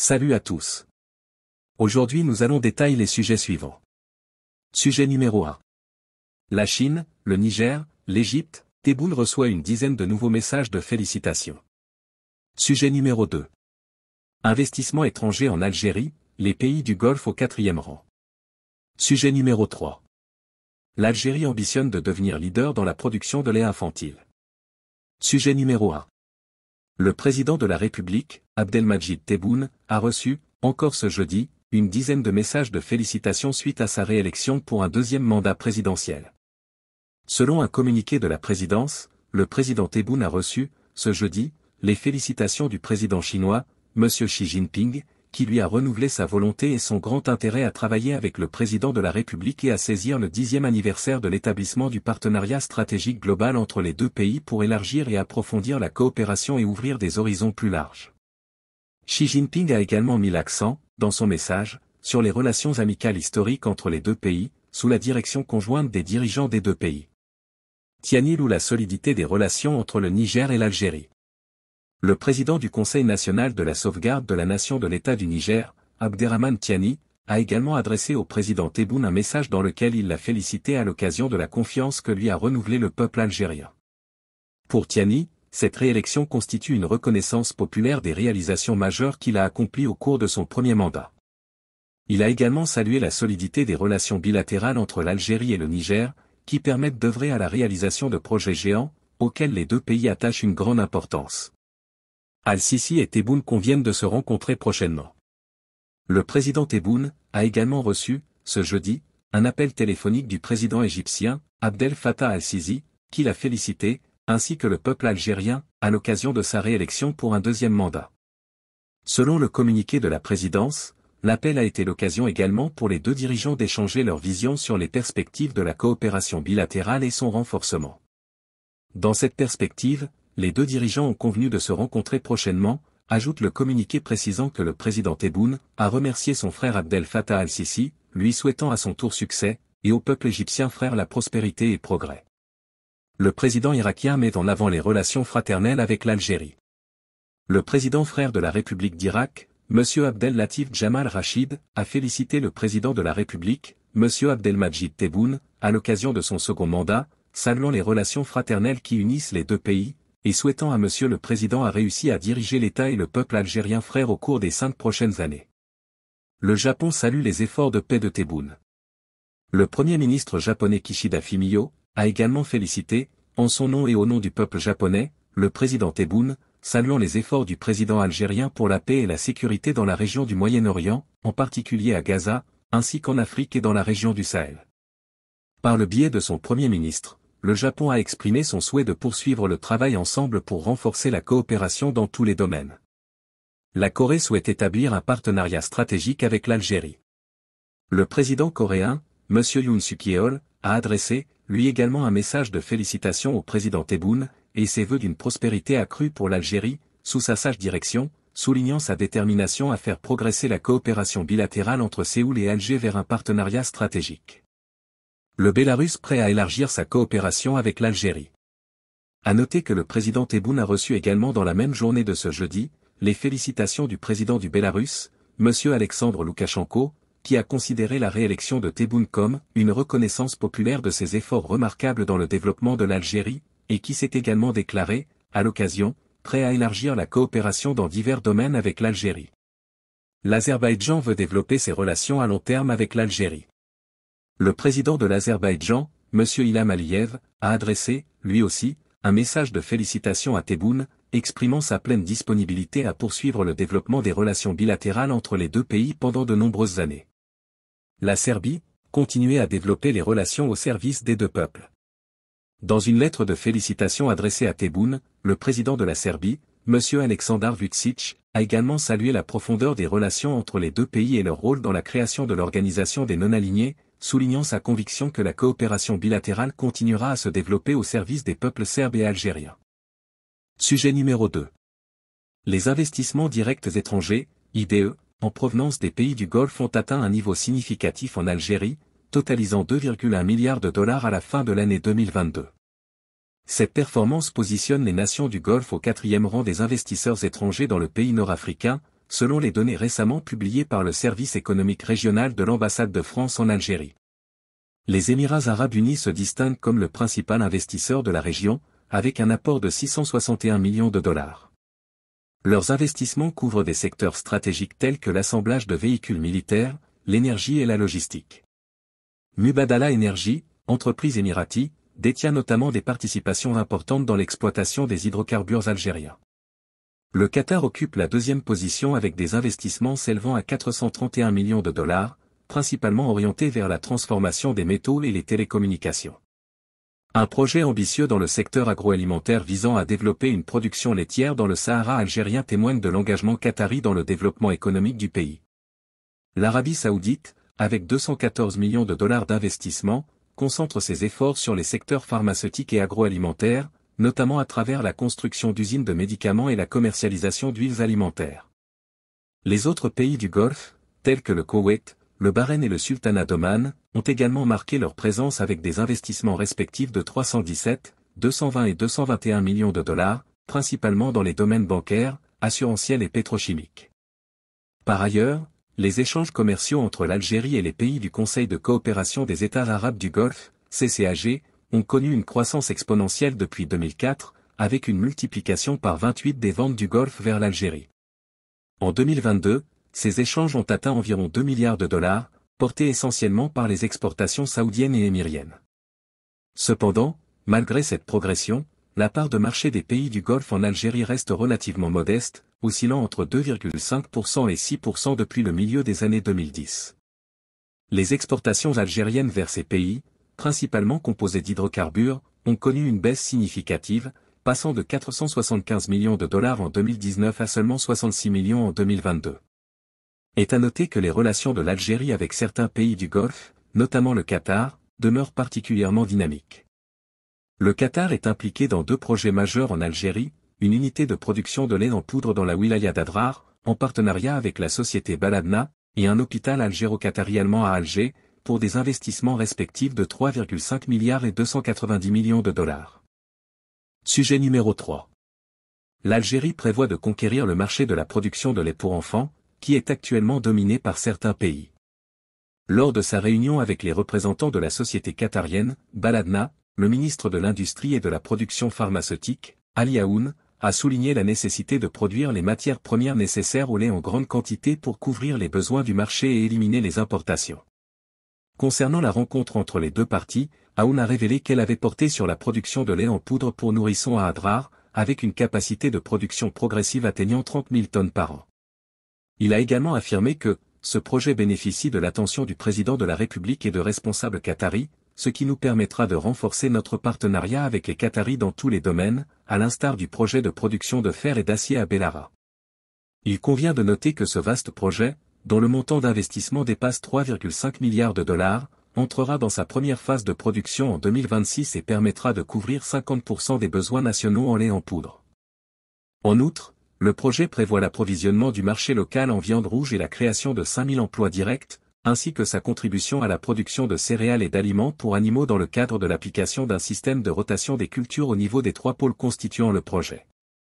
Salut à tous. Aujourd'hui nous allons détailler les sujets suivants. Sujet numéro 1. La Chine, le Niger, l'Égypte, Teboul reçoit une dizaine de nouveaux messages de félicitations. Sujet numéro 2. Investissement étranger en Algérie, les pays du Golfe au quatrième rang. Sujet numéro 3. L'Algérie ambitionne de devenir leader dans la production de lait infantile. Sujet numéro 1 le président de la République, Abdelmajid Tebboune, a reçu, encore ce jeudi, une dizaine de messages de félicitations suite à sa réélection pour un deuxième mandat présidentiel. Selon un communiqué de la présidence, le président Tebboune a reçu, ce jeudi, les félicitations du président chinois, M. Xi Jinping, qui lui a renouvelé sa volonté et son grand intérêt à travailler avec le président de la République et à saisir le dixième anniversaire de l'établissement du partenariat stratégique global entre les deux pays pour élargir et approfondir la coopération et ouvrir des horizons plus larges. Xi Jinping a également mis l'accent, dans son message, sur les relations amicales historiques entre les deux pays, sous la direction conjointe des dirigeants des deux pays. Tianil ou la solidité des relations entre le Niger et l'Algérie le président du Conseil national de la sauvegarde de la nation de l'État du Niger, Abderrahman Tiani, a également adressé au président Tebboune un message dans lequel il l'a félicité à l'occasion de la confiance que lui a renouvelée le peuple algérien. Pour Tiani, cette réélection constitue une reconnaissance populaire des réalisations majeures qu'il a accomplies au cours de son premier mandat. Il a également salué la solidité des relations bilatérales entre l'Algérie et le Niger, qui permettent d'œuvrer à la réalisation de projets géants, auxquels les deux pays attachent une grande importance. Al-Sisi et Tebboune conviennent de se rencontrer prochainement. Le président Tebboune a également reçu, ce jeudi, un appel téléphonique du président égyptien, Abdel Fattah al-Sisi, qui l'a félicité, ainsi que le peuple algérien, à l'occasion de sa réélection pour un deuxième mandat. Selon le communiqué de la présidence, l'appel a été l'occasion également pour les deux dirigeants d'échanger leurs visions sur les perspectives de la coopération bilatérale et son renforcement. Dans cette perspective, les deux dirigeants ont convenu de se rencontrer prochainement, ajoute le communiqué précisant que le président Tebboune a remercié son frère Abdel Fattah al-Sisi, lui souhaitant à son tour succès, et au peuple égyptien frère la prospérité et progrès. Le président irakien met en avant les relations fraternelles avec l'Algérie. Le président frère de la République d'Irak, M. Abdel Latif Jamal Rachid, a félicité le président de la République, M. Abdelmajid Tebboune, à l'occasion de son second mandat, saluant les relations fraternelles qui unissent les deux pays, et souhaitant à Monsieur le Président a réussi à diriger l'État et le peuple algérien frère au cours des cinq prochaines années. Le Japon salue les efforts de paix de Tebboune. Le Premier ministre japonais Kishida Fumio a également félicité, en son nom et au nom du peuple japonais, le président Tebboune, saluant les efforts du président algérien pour la paix et la sécurité dans la région du Moyen-Orient, en particulier à Gaza, ainsi qu'en Afrique et dans la région du Sahel. Par le biais de son Premier ministre, le Japon a exprimé son souhait de poursuivre le travail ensemble pour renforcer la coopération dans tous les domaines. La Corée souhaite établir un partenariat stratégique avec l'Algérie. Le président coréen, M. Yoon Suk-yeol, a adressé, lui également un message de félicitations au président Tebboune, et ses vœux d'une prospérité accrue pour l'Algérie, sous sa sage direction, soulignant sa détermination à faire progresser la coopération bilatérale entre Séoul et Alger vers un partenariat stratégique le Bélarus prêt à élargir sa coopération avec l'Algérie. À noter que le président Tebboune a reçu également dans la même journée de ce jeudi, les félicitations du président du Bélarus, M. Alexandre Loukachenko, qui a considéré la réélection de Tebboune comme une reconnaissance populaire de ses efforts remarquables dans le développement de l'Algérie, et qui s'est également déclaré, à l'occasion, prêt à élargir la coopération dans divers domaines avec l'Algérie. L'Azerbaïdjan veut développer ses relations à long terme avec l'Algérie le président de l'Azerbaïdjan, M. Ilham Aliyev, a adressé, lui aussi, un message de félicitations à Teboun, exprimant sa pleine disponibilité à poursuivre le développement des relations bilatérales entre les deux pays pendant de nombreuses années. La Serbie, continuait à développer les relations au service des deux peuples. Dans une lettre de félicitations adressée à Teboun, le président de la Serbie, M. Aleksandar Vucic, a également salué la profondeur des relations entre les deux pays et leur rôle dans la création de l'organisation des non-alignés, soulignant sa conviction que la coopération bilatérale continuera à se développer au service des peuples serbes et algériens. Sujet numéro 2. Les investissements directs étrangers, IDE, en provenance des pays du Golfe ont atteint un niveau significatif en Algérie, totalisant 2,1 milliards de dollars à la fin de l'année 2022. Cette performance positionne les nations du Golfe au quatrième rang des investisseurs étrangers dans le pays nord-africain, selon les données récemment publiées par le service économique régional de l'ambassade de France en Algérie. Les Émirats arabes unis se distinguent comme le principal investisseur de la région, avec un apport de 661 millions de dollars. Leurs investissements couvrent des secteurs stratégiques tels que l'assemblage de véhicules militaires, l'énergie et la logistique. Mubadala Energy, entreprise émirati, détient notamment des participations importantes dans l'exploitation des hydrocarbures algériens. Le Qatar occupe la deuxième position avec des investissements s'élevant à 431 millions de dollars, principalement orientés vers la transformation des métaux et les télécommunications. Un projet ambitieux dans le secteur agroalimentaire visant à développer une production laitière dans le Sahara algérien témoigne de l'engagement qatari dans le développement économique du pays. L'Arabie saoudite, avec 214 millions de dollars d'investissement, concentre ses efforts sur les secteurs pharmaceutiques et agroalimentaires, notamment à travers la construction d'usines de médicaments et la commercialisation d'huiles alimentaires. Les autres pays du Golfe, tels que le Koweït, le Bahreïn et le Sultanat d'Oman, ont également marqué leur présence avec des investissements respectifs de 317, 220 et 221 millions de dollars, principalement dans les domaines bancaires, assurantiels et pétrochimiques. Par ailleurs, les échanges commerciaux entre l'Algérie et les pays du Conseil de coopération des États arabes du Golfe, CCAG, ont connu une croissance exponentielle depuis 2004, avec une multiplication par 28 des ventes du Golfe vers l'Algérie. En 2022, ces échanges ont atteint environ 2 milliards de dollars, portés essentiellement par les exportations saoudiennes et émiriennes. Cependant, malgré cette progression, la part de marché des pays du Golfe en Algérie reste relativement modeste, oscillant entre 2,5% et 6% depuis le milieu des années 2010. Les exportations algériennes vers ces pays, principalement composés d'hydrocarbures, ont connu une baisse significative, passant de 475 millions de dollars en 2019 à seulement 66 millions en 2022. Est à noter que les relations de l'Algérie avec certains pays du Golfe, notamment le Qatar, demeurent particulièrement dynamiques. Le Qatar est impliqué dans deux projets majeurs en Algérie, une unité de production de lait en poudre dans la wilaya d'Adrar, en partenariat avec la société Baladna, et un hôpital algéro qatari allemand à Alger, pour des investissements respectifs de 3,5 milliards et 290 millions de dollars. Sujet numéro 3. L'Algérie prévoit de conquérir le marché de la production de lait pour enfants, qui est actuellement dominé par certains pays. Lors de sa réunion avec les représentants de la société qatarienne, Baladna, le ministre de l'Industrie et de la Production pharmaceutique, Ali Aoun, a souligné la nécessité de produire les matières premières nécessaires au lait en grande quantité pour couvrir les besoins du marché et éliminer les importations. Concernant la rencontre entre les deux parties, Aoun a révélé qu'elle avait porté sur la production de lait en poudre pour nourrissons à Adrar, avec une capacité de production progressive atteignant 30 000 tonnes par an. Il a également affirmé que, ce projet bénéficie de l'attention du président de la République et de responsables qataris, ce qui nous permettra de renforcer notre partenariat avec les Qataris dans tous les domaines, à l'instar du projet de production de fer et d'acier à Bellara. Il convient de noter que ce vaste projet, dont le montant d'investissement dépasse 3,5 milliards de dollars, entrera dans sa première phase de production en 2026 et permettra de couvrir 50% des besoins nationaux en lait en poudre. En outre, le projet prévoit l'approvisionnement du marché local en viande rouge et la création de 5000 emplois directs, ainsi que sa contribution à la production de céréales et d'aliments pour animaux dans le cadre de l'application d'un système de rotation des cultures au niveau des trois pôles constituant le projet.